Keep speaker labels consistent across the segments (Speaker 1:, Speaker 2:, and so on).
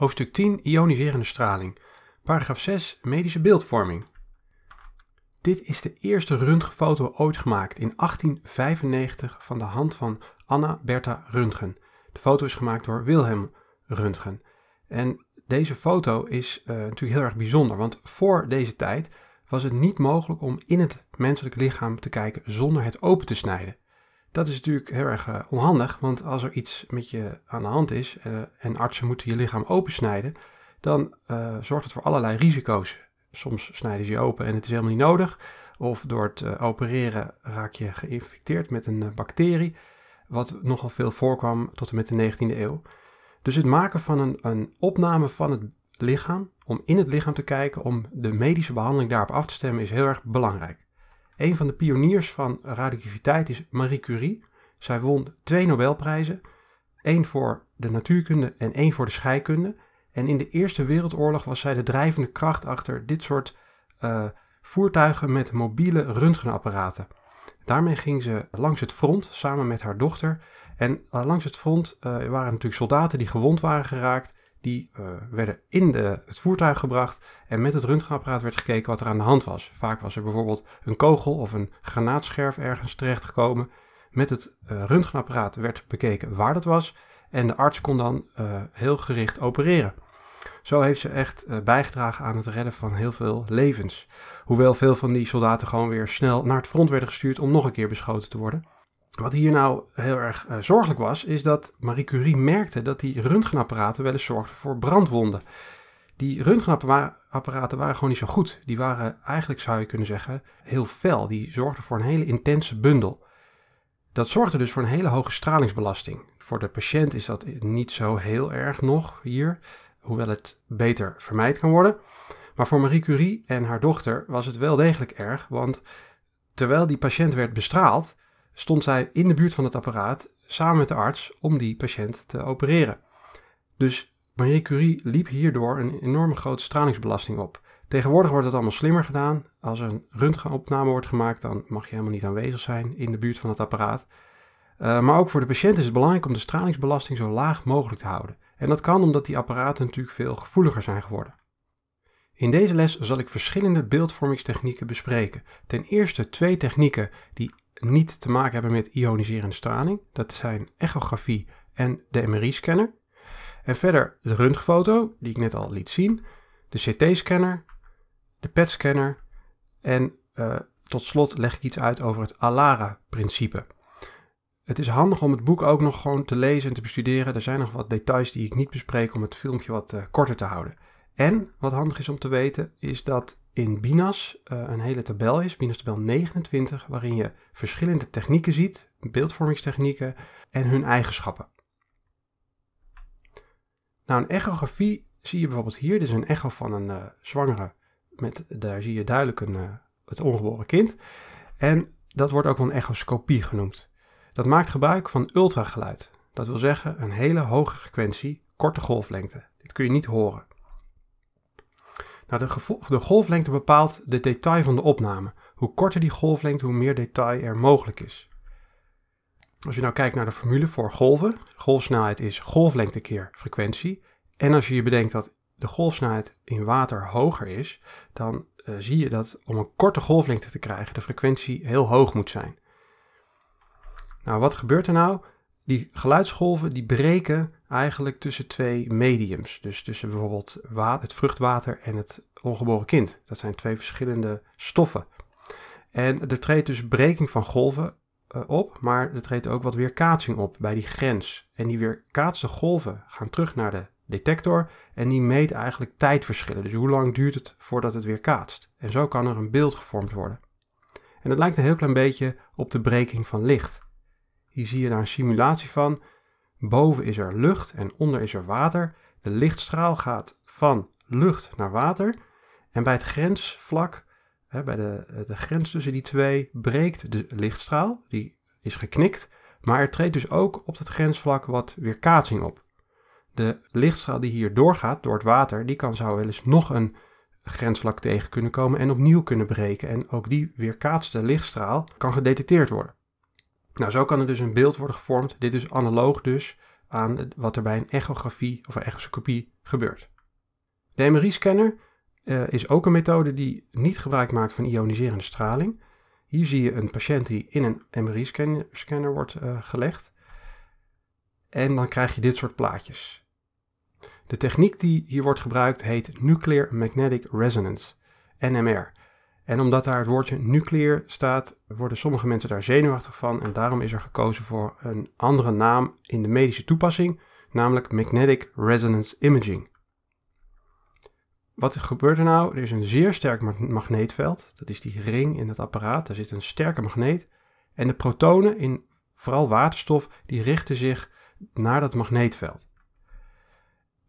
Speaker 1: Hoofdstuk 10 Ioniserende straling. Paragraaf 6 Medische beeldvorming. Dit is de eerste röntgenfoto ooit gemaakt in 1895 van de hand van Anna Bertha Röntgen. De foto is gemaakt door Wilhelm Röntgen. En deze foto is eh, natuurlijk heel erg bijzonder, want voor deze tijd was het niet mogelijk om in het menselijk lichaam te kijken zonder het open te snijden. Dat is natuurlijk heel erg eh, onhandig, want als er iets met je aan de hand is eh, en artsen moeten je lichaam opensnijden, dan eh, zorgt het voor allerlei risico's. Soms snijden ze je open en het is helemaal niet nodig, of door het opereren raak je geïnfecteerd met een bacterie, wat nogal veel voorkwam tot en met de 19e eeuw. Dus het maken van een, een opname van het lichaam, om in het lichaam te kijken, om de medische behandeling daarop af te stemmen, is heel erg belangrijk. Een van de pioniers van radioactiviteit is Marie Curie. Zij won twee Nobelprijzen, één voor de natuurkunde en één voor de scheikunde. En in de Eerste Wereldoorlog was zij de drijvende kracht achter dit soort eh, voertuigen met mobiele röntgenapparaten. Daarmee ging ze langs het front samen met haar dochter. En eh, langs het front eh, waren natuurlijk soldaten die gewond waren geraakt. Die eh, werden in de, het voertuig gebracht en met het röntgenapparaat werd gekeken wat er aan de hand was. Vaak was er bijvoorbeeld een kogel of een granaatscherf ergens terechtgekomen. Met het uh, röntgenapparaat werd bekeken waar dat was en de arts kon dan eh, heel gericht opereren. Zo heeft ze echt bijgedragen aan het redden van heel veel levens. Hoewel veel van die soldaten gewoon weer snel naar het front werden gestuurd om nog een keer beschoten te worden. Wat hier nou heel erg eh, zorgelijk was, is dat Marie Curie merkte dat die röntgenapparaten wel eens zorgden voor brandwonden. Die röntgenapparaten waren gewoon niet zo goed. Die waren eigenlijk, zou je kunnen zeggen, heel fel. Die zorgden voor een hele intense bundel. Dat zorgde dus voor een hele hoge stralingsbelasting. Voor de patiënt is dat niet zo heel erg nog hier, hoewel het beter vermijd kan worden. Maar voor Marie Curie en haar dochter was het wel degelijk erg, want terwijl die patiënt werd bestraald, stond zij in de buurt van het apparaat samen met de arts om die patiënt te opereren. Dus Marie Curie liep hierdoor een enorme grote stralingsbelasting op. Tegenwoordig wordt dat allemaal slimmer gedaan. Als er een röntgenopname wordt gemaakt, dan mag je helemaal niet aanwezig zijn in de buurt van het apparaat. Eh, maar ook voor de patiënt is het belangrijk om de stralingsbelasting zo laag mogelijk te houden. En dat kan omdat die apparaten natuurlijk veel gevoeliger zijn geworden. In deze les zal ik verschillende beeldvormingstechnieken bespreken. Ten eerste twee technieken die niet te maken hebben met ioniserende straling. Dat zijn echografie en de MRI-scanner. En verder de röntgenfoto, die ik net al liet zien, de CT-scanner, de PET-scanner en eh, tot slot leg ik iets uit over het ALARA-principe. Het is handig om het boek ook nog gewoon te lezen en te bestuderen. Er zijn nog wat details die ik niet bespreek om het filmpje wat eh, korter te houden. En wat handig is om te weten, is dat in Binas uh, een hele tabel is, Binas tabel 29, waarin je verschillende technieken ziet, beeldvormingstechnieken en hun eigenschappen. Nou, een echografie zie je bijvoorbeeld hier, dit is een echo van een eh, zwangere, met, daar zie je duidelijk een, eh, het ongeboren kind. En dat wordt ook wel een echoscopie genoemd. Dat maakt gebruik van ultrageluid. Dat wil zeggen een hele hoge frequentie, korte golflengte. Dit kun je niet horen. Nou, de, golflengte bepaalt de detail van de opname. Hoe korter die golflengte, hoe meer detail er mogelijk is. Als je nou kijkt naar de formule voor golven, golfsnelheid is golflengte keer frequentie. En als je je bedenkt dat de golfsnelheid in water hoger is, dan eh, zie je dat om een korte golflengte te krijgen de frequentie heel hoog moet zijn. Nou, wat gebeurt er nou? Die geluidsgolven die breken eigenlijk tussen twee mediums. Dus tussen bijvoorbeeld het vruchtwater en het ongeboren kind. Dat zijn twee verschillende stoffen. En er treedt dus breking van golven eh, op, maar er treedt ook wat weerkaatsing op bij die grens. En die weerkaatste golven gaan terug naar de detector en die meet eigenlijk tijdverschillen. Dus hoe lang duurt het voordat het weerkaatst? En zo kan er een beeld gevormd worden. En dat lijkt een heel klein beetje op de breking van licht. Hier zie je daar een simulatie van Boven is er lucht en onder is er water. De lichtstraal gaat van lucht naar water. En bij het grensvlak, hè, bij de, eh, de grens tussen die twee, breekt de lichtstraal. Die is geknikt. Maar er treedt dus ook op het grensvlak wat weerkaatsing op. De lichtstraal die hier doorgaat, door het water, die kan zou wel eens nog een grensvlak tegen kunnen komen en opnieuw kunnen breken. En ook die weerkaatste lichtstraal kan gedetecteerd worden. Nou, zo kan er dus een beeld worden gevormd. Dit is analoog dus aan wat er bij een echografie of een echoscopie gebeurt. De MRI-scanner eh, is ook een methode die niet gebruik maakt van ioniserende straling. Hier zie je een patiënt die in een MRI-scanner wordt eh, gelegd. En dan krijg je dit soort plaatjes. De techniek die hier wordt gebruikt heet Nuclear Magnetic Resonance, NMR. En omdat daar het woordje nucleair staat, worden sommige mensen daar zenuwachtig van. En daarom is er gekozen voor een andere naam in de medische toepassing, namelijk Magnetic Resonance Imaging. Wat gebeurt er nou? Er is een zeer sterk magneetveld. Dat is die ring in het apparaat. Daar zit een sterke magneet. En de protonen in vooral waterstof, die richten zich naar dat magneetveld.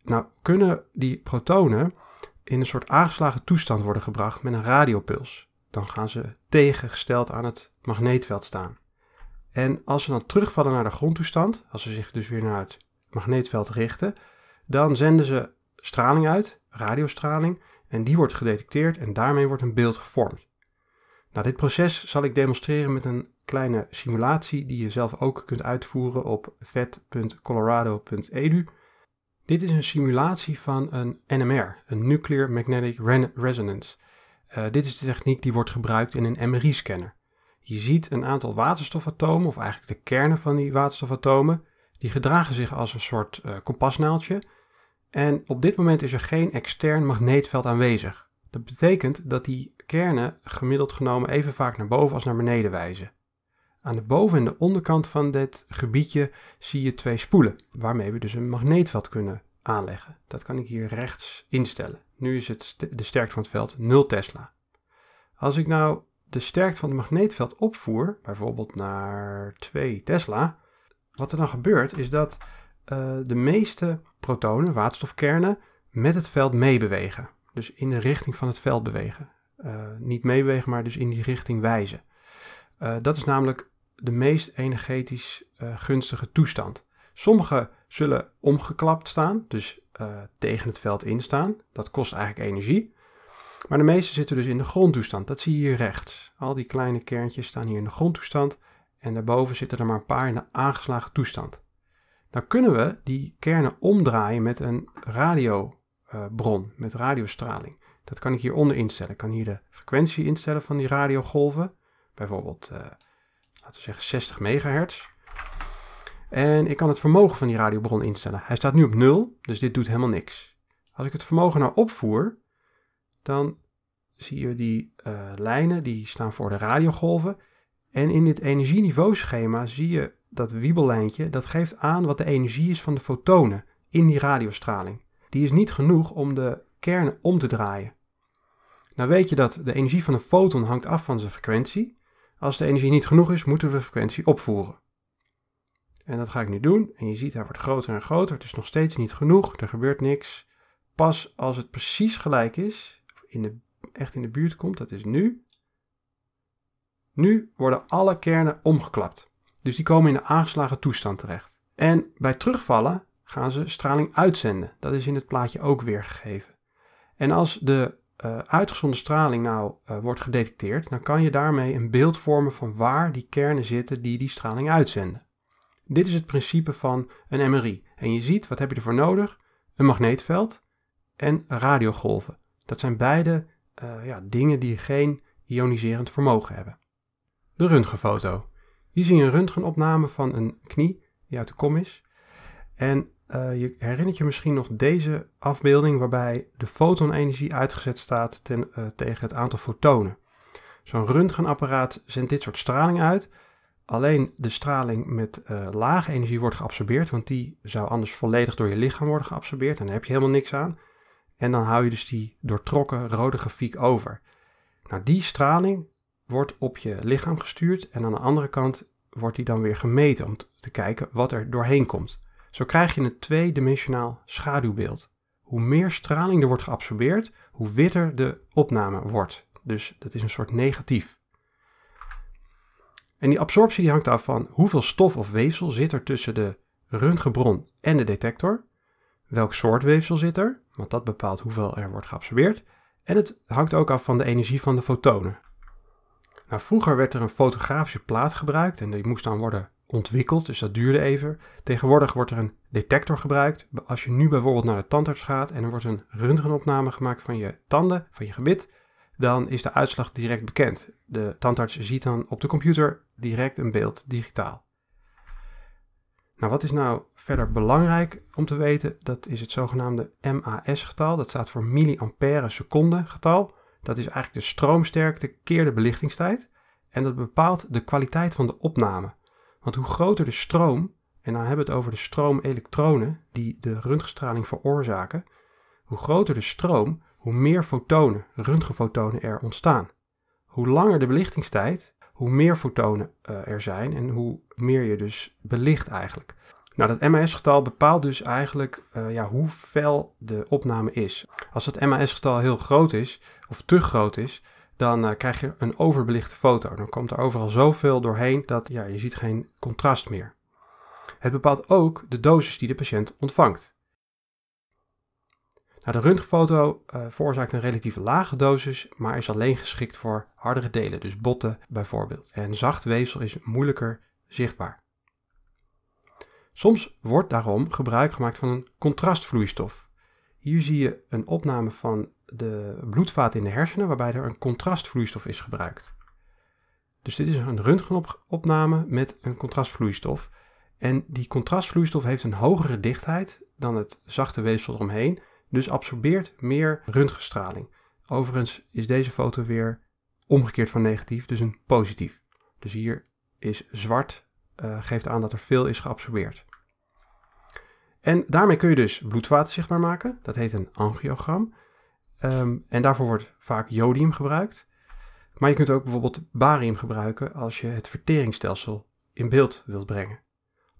Speaker 1: Nou, kunnen die protonen in een soort aangeslagen toestand worden gebracht met een radiopuls. Dan gaan ze tegengesteld aan het magneetveld staan. En als ze dan terugvallen naar de grondtoestand, als ze zich dus weer naar het magneetveld richten, dan zenden ze straling uit, radiostraling, en die wordt gedetecteerd en daarmee wordt een beeld gevormd. Nou, dit proces zal ik demonstreren met een kleine simulatie die je zelf ook kunt uitvoeren op vet.colorado.edu. Dit is een simulatie van een NMR, een Nuclear Magnetic Resonance. Eh, dit is de techniek die wordt gebruikt in een MRI-scanner. Je ziet een aantal waterstofatomen, of eigenlijk de kernen van die waterstofatomen, die gedragen zich als een soort uh, kompasnaaltje. En op dit moment is er geen extern magneetveld aanwezig. Dat betekent dat die kernen gemiddeld genomen even vaak naar boven als naar beneden wijzen. Aan de boven- en de onderkant van dit gebiedje zie je twee spoelen, waarmee we dus een magneetveld kunnen aanleggen. Dat kan ik hier rechts instellen. Nu is het de sterkte van het veld 0 Tesla. Als ik nou de sterkte van het magneetveld opvoer, bijvoorbeeld naar 2 Tesla, wat er dan gebeurt is dat eh, de meeste protonen, waterstofkernen, met het veld meebewegen. Dus in de richting van het veld bewegen. Eh, niet meebewegen, maar dus in die richting wijzen. Eh, dat is namelijk de meest energetisch eh, gunstige toestand. Sommige zullen omgeklapt staan, dus eh, tegen het veld instaan. Dat kost eigenlijk energie. Maar de meeste zitten dus in de grondtoestand. Dat zie je hier rechts. Al die kleine kerntjes staan hier in de grondtoestand. En daarboven zitten er maar een paar in de aangeslagen toestand. Dan kunnen we die kernen omdraaien met een radiobron, eh, met radiostraling. Dat kan ik hieronder instellen. Ik kan hier de frequentie instellen van die radiogolven. Bijvoorbeeld laten zeggen 60 megahertz. En ik kan het vermogen van die radiobron instellen. Hij staat nu op 0, dus dit doet helemaal niks. Als ik het vermogen nou opvoer, dan zie je die eh, lijnen, die staan voor de radiogolven. En in dit energieniveauschema zie je dat wiebellijntje, dat geeft aan wat de energie is van de fotonen in die radiostraling. Die is niet genoeg om de kernen om te draaien. Nou weet je dat de energie van een foton hangt af van zijn frequentie. Als de energie niet genoeg is, moeten we de frequentie opvoeren. En dat ga ik nu doen. En je ziet, hij wordt groter en groter. Het is nog steeds niet genoeg. Er gebeurt niks. Pas als het precies gelijk is, in de, echt in de buurt komt, dat is nu. Nu worden alle kernen omgeklapt. Dus die komen in de aangeslagen toestand terecht. En bij terugvallen gaan ze straling uitzenden. Dat is in het plaatje ook weergegeven. En als de uh, uitgezonden straling nou eh, wordt gedetecteerd, dan kan je daarmee een beeld vormen van waar die kernen zitten die die straling uitzenden. Dit is het principe van een MRI. En je ziet, wat heb je ervoor nodig? Een magneetveld en radiogolven. Dat zijn beide eh, ja, dingen die geen ioniserend vermogen hebben. De röntgenfoto. Hier zie je een röntgenopname van een knie die uit de kom is. En uh, je herinnert je misschien nog deze afbeelding waarbij de fotonenergie uitgezet staat ten, eh, tegen het aantal fotonen. Zo'n röntgenapparaat zendt dit soort straling uit. Alleen de straling met eh, lage energie wordt geabsorbeerd, want die zou anders volledig door je lichaam worden geabsorbeerd en daar heb je helemaal niks aan. En dan hou je dus die doortrokken rode grafiek over. Nou, die straling wordt op je lichaam gestuurd en aan de andere kant wordt die dan weer gemeten om te kijken wat er doorheen komt. Zo krijg je een tweedimensionaal schaduwbeeld. Hoe meer straling er wordt geabsorbeerd, hoe witter de opname wordt. Dus dat is een soort negatief. En die absorptie die hangt af van hoeveel stof of weefsel zit er tussen de röntgenbron en de detector. Welk soort weefsel zit er, want dat bepaalt hoeveel er wordt geabsorbeerd. En het hangt ook af van de energie van de fotonen. Nou, vroeger werd er een fotografische plaat gebruikt en die moest dan worden ontwikkeld, dus dat duurde even. Tegenwoordig wordt er een detector gebruikt. Als je nu bijvoorbeeld naar de tandarts gaat en er wordt een röntgenopname gemaakt van je tanden, van je gebit, dan is de uitslag direct bekend. De tandarts ziet dan op de computer direct een beeld digitaal. Nou, wat is nou verder belangrijk om te weten? Dat is het zogenaamde MAS-getal. Dat staat voor milliampère seconde getal. Dat is eigenlijk de stroomsterkte keer de belichtingstijd. En dat bepaalt de kwaliteit van de opname. Want hoe groter de stroom, en dan hebben we het over de stroom elektronen die de röntgenstraling veroorzaken, hoe groter de stroom, hoe meer fotonen, röntgenfotonen er ontstaan. Hoe langer de belichtingstijd, hoe meer fotonen eh, er zijn en hoe meer je dus belicht eigenlijk. Nou, dat MAS-getal bepaalt dus eigenlijk eh, ja, hoe fel de opname is. Als dat MAS-getal heel groot is, of te groot is, dan eh, krijg je een overbelichte foto. Dan komt er overal zoveel doorheen dat ja, je ziet geen contrast meer. Het bepaalt ook de dosis die de patiënt ontvangt. Nou, de röntgenfoto eh, veroorzaakt een relatief lage dosis, maar is alleen geschikt voor hardere delen, dus botten bijvoorbeeld. En zacht weefsel is moeilijker zichtbaar. Soms wordt daarom gebruik gemaakt van een contrastvloeistof. Hier zie je een opname van de bloedvaten in de hersenen, waarbij er een contrastvloeistof is gebruikt. Dus dit is een röntgenopname met een contrastvloeistof. En die contrastvloeistof heeft een hogere dichtheid dan het zachte weefsel eromheen, dus absorbeert meer röntgenstraling. Overigens is deze foto weer omgekeerd van negatief, dus een positief. Dus hier is zwart, eh, geeft aan dat er veel is geabsorbeerd. En daarmee kun je dus bloedvaten zichtbaar maken. Dat heet een angiogram. Ehm, en daarvoor wordt vaak jodium gebruikt. Maar je kunt ook bijvoorbeeld barium gebruiken als je het verteringsstelsel in beeld wilt brengen.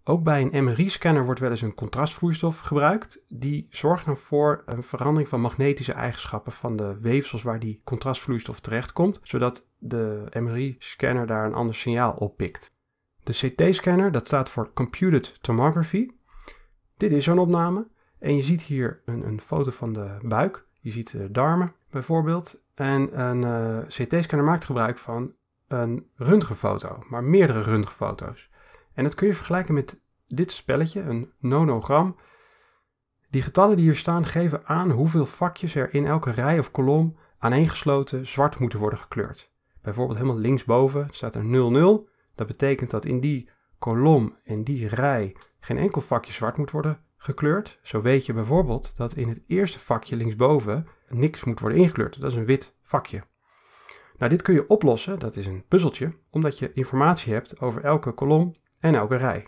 Speaker 1: Ook bij een MRI-scanner wordt wel eens een contrastvloeistof gebruikt. Die zorgt dan voor een verandering van magnetische eigenschappen van de weefsels waar die contrastvloeistof terechtkomt, zodat de MRI-scanner daar een ander signaal op pikt. De CT-scanner, dat staat voor Computed Tomography. Dit is zo'n opname. En je ziet hier een, een foto van de buik. Je ziet de eh, darmen bijvoorbeeld. En een eh, CT-scanner maakt gebruik van een röntgenfoto, maar meerdere röntgenfoto's. En dat kun je vergelijken met dit spelletje, een nonogram. Die getallen die hier staan geven aan hoeveel vakjes er in elke rij of kolom aaneengesloten zwart moeten worden gekleurd. Bijvoorbeeld helemaal linksboven staat er 00. Dat betekent dat in die kolom, in die rij, geen enkel vakje zwart moet worden gekleurd. Zo weet je bijvoorbeeld dat in het eerste vakje linksboven niks moet worden ingekleurd. Dat is een wit vakje. Nou, dit kun je oplossen, dat is een puzzeltje, omdat je informatie hebt over elke kolom en elke rij.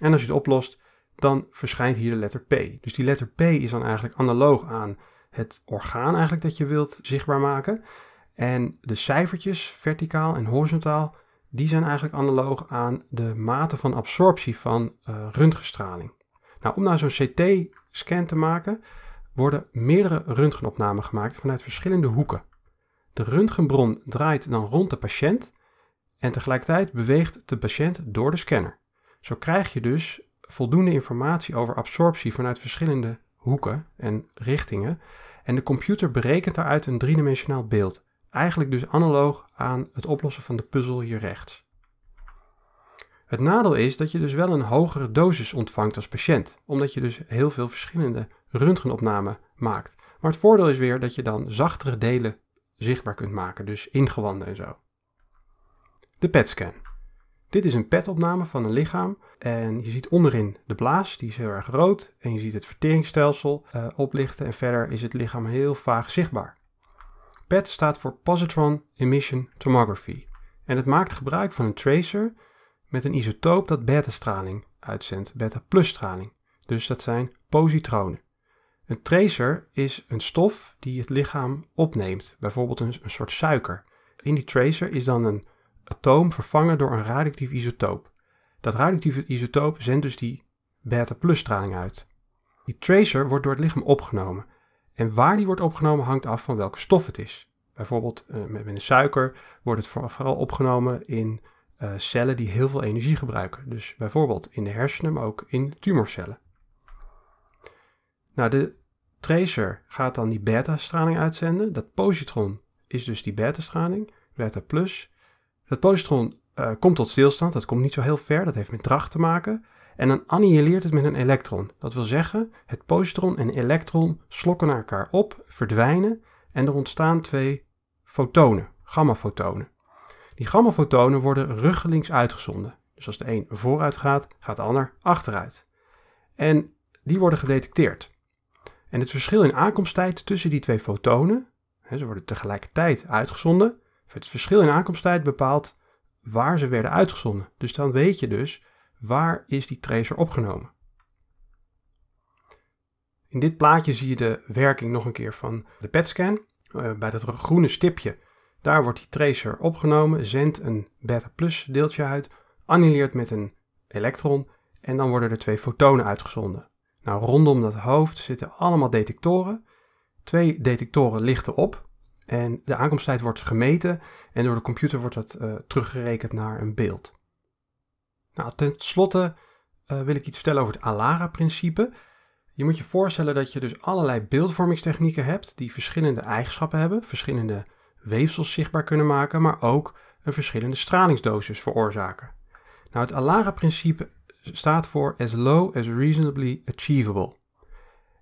Speaker 1: En als je het oplost, dan verschijnt hier de letter P. Dus die letter P is dan eigenlijk analoog aan het orgaan eigenlijk dat je wilt zichtbaar maken. En de cijfertjes, verticaal en horizontaal, die zijn eigenlijk analoog aan de mate van absorptie van eh, röntgenstraling. Nou, om nou zo'n CT-scan te maken, worden meerdere röntgenopnamen gemaakt vanuit verschillende hoeken. De röntgenbron draait dan rond de patiënt en tegelijkertijd beweegt de patiënt door de scanner. Zo krijg je dus voldoende informatie over absorptie vanuit verschillende hoeken en richtingen en de computer berekent daaruit een driedimensionaal beeld. Eigenlijk dus analoog aan het oplossen van de puzzel hier rechts. Het nadeel is dat je dus wel een hogere dosis ontvangt als patiënt, omdat je dus heel veel verschillende röntgenopnamen maakt. Maar het voordeel is weer dat je dan zachtere delen zichtbaar kunt maken, dus ingewanden en zo. De PET-scan. Dit is een PET-opname van een lichaam en je ziet onderin de blaas, die is heel erg rood en je ziet het verteringsstelsel eh, oplichten en verder is het lichaam heel vaag zichtbaar. PET staat voor Positron Emission Tomography en het maakt gebruik van een tracer met een isotoop dat beta-straling uitzendt, beta-plus-straling. Dus dat zijn positronen. Een tracer is een stof die het lichaam opneemt, bijvoorbeeld een, een soort suiker. In die tracer is dan een atoom vervangen door een radioactief isotoop. Dat radioactieve isotoop zendt dus die beta-plus-straling uit. Die tracer wordt door het lichaam opgenomen en waar die wordt opgenomen hangt af van welke stof het is. Bijvoorbeeld eh, met, met een suiker wordt het vooral opgenomen in eh, cellen die heel veel energie gebruiken. Dus bijvoorbeeld in de hersenen, maar ook in tumorcellen. Nou, de tracer gaat dan die beta-straling uitzenden. Dat positron is dus die beta-straling, beta plus. Dat positron eh, komt tot stilstand, dat komt niet zo heel ver, dat heeft met dracht te maken en dan annihileert het met een elektron. Dat wil zeggen, het positron en elektron slokken naar elkaar op, verdwijnen en er ontstaan twee fotonen, gammafotonen. Die gammafotonen worden ruggelings uitgezonden. Dus als de een vooruit gaat, gaat de ander achteruit. En die worden gedetecteerd. En het verschil in aankomsttijd tussen die twee fotonen, hè, ze worden tegelijkertijd uitgezonden, het verschil in aankomsttijd bepaalt waar ze werden uitgezonden. Dus dan weet je dus waar is die tracer opgenomen. In dit plaatje zie je de werking nog een keer van de PET-scan. Eh, bij dat groene stipje, daar wordt die tracer opgenomen, zendt een beta-plus deeltje uit, annuleert met een elektron en dan worden er twee fotonen uitgezonden. Nou, rondom dat hoofd zitten allemaal detectoren. Twee detectoren lichten op en de aankomsttijd wordt gemeten en door de computer wordt dat eh, teruggerekend naar een beeld. Nou, ten slotte eh, wil ik iets vertellen over het ALARA-principe. Je moet je voorstellen dat je dus allerlei beeldvormingstechnieken hebt die verschillende eigenschappen hebben, verschillende weefsels zichtbaar kunnen maken, maar ook een verschillende stralingsdosis veroorzaken. Nou, het ALARA-principe staat voor as low as reasonably achievable.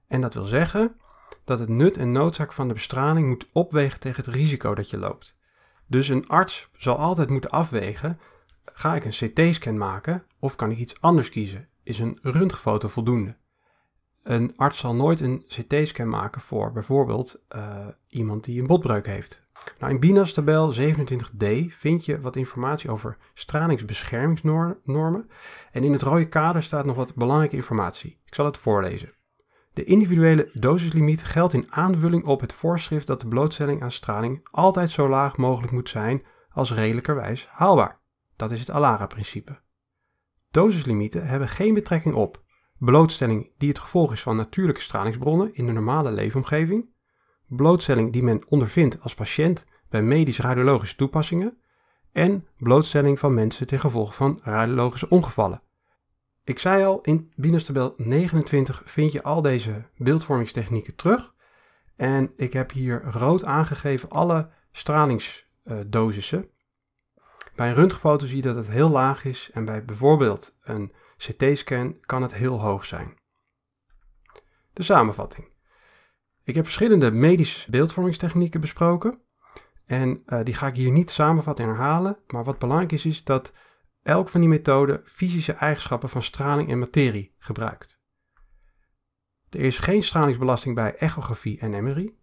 Speaker 1: En dat wil zeggen dat het nut en noodzaak van de bestraling moet opwegen tegen het risico dat je loopt. Dus een arts zal altijd moeten afwegen Ga ik een CT-scan maken of kan ik iets anders kiezen? Is een röntgenfoto voldoende? Een arts zal nooit een CT-scan maken voor bijvoorbeeld eh, iemand die een botbreuk heeft. Nou, in Binas tabel 27d vind je wat informatie over stralingsbeschermingsnormen en in het rode kader staat nog wat belangrijke informatie. Ik zal het voorlezen. De individuele dosislimiet geldt in aanvulling op het voorschrift dat de blootstelling aan straling altijd zo laag mogelijk moet zijn als redelijkerwijs haalbaar. Dat is het ALARA-principe. Dosislimieten hebben geen betrekking op blootstelling die het gevolg is van natuurlijke stralingsbronnen in de normale leefomgeving, blootstelling die men ondervindt als patiënt bij medisch-radiologische toepassingen en blootstelling van mensen ten gevolge van radiologische ongevallen. Ik zei al, in binus 29 vind je al deze beeldvormingstechnieken terug. En ik heb hier rood aangegeven alle stralingsdosissen. Bij een röntgenfoto zie je dat het heel laag is en bij bijvoorbeeld een CT-scan kan het heel hoog zijn. De samenvatting. Ik heb verschillende medische beeldvormingstechnieken besproken en eh, die ga ik hier niet samenvatten en herhalen, maar wat belangrijk is is dat elk van die methoden fysische eigenschappen van straling en materie gebruikt. Er is geen stralingsbelasting bij echografie en MRI.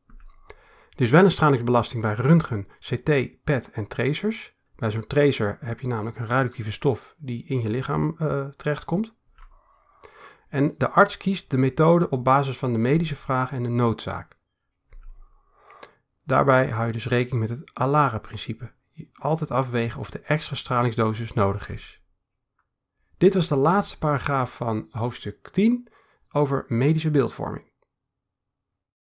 Speaker 1: Er is wel een stralingsbelasting bij röntgen, CT, PET en tracers. Bij zo'n tracer heb je namelijk een radioactieve stof die in je lichaam eh, terechtkomt. En de arts kiest de methode op basis van de medische vraag en de noodzaak. Daarbij hou je dus rekening met het ALARA-principe. Altijd afwegen of de extra stralingsdosis nodig is. Dit was de laatste paragraaf van hoofdstuk 10 over medische beeldvorming.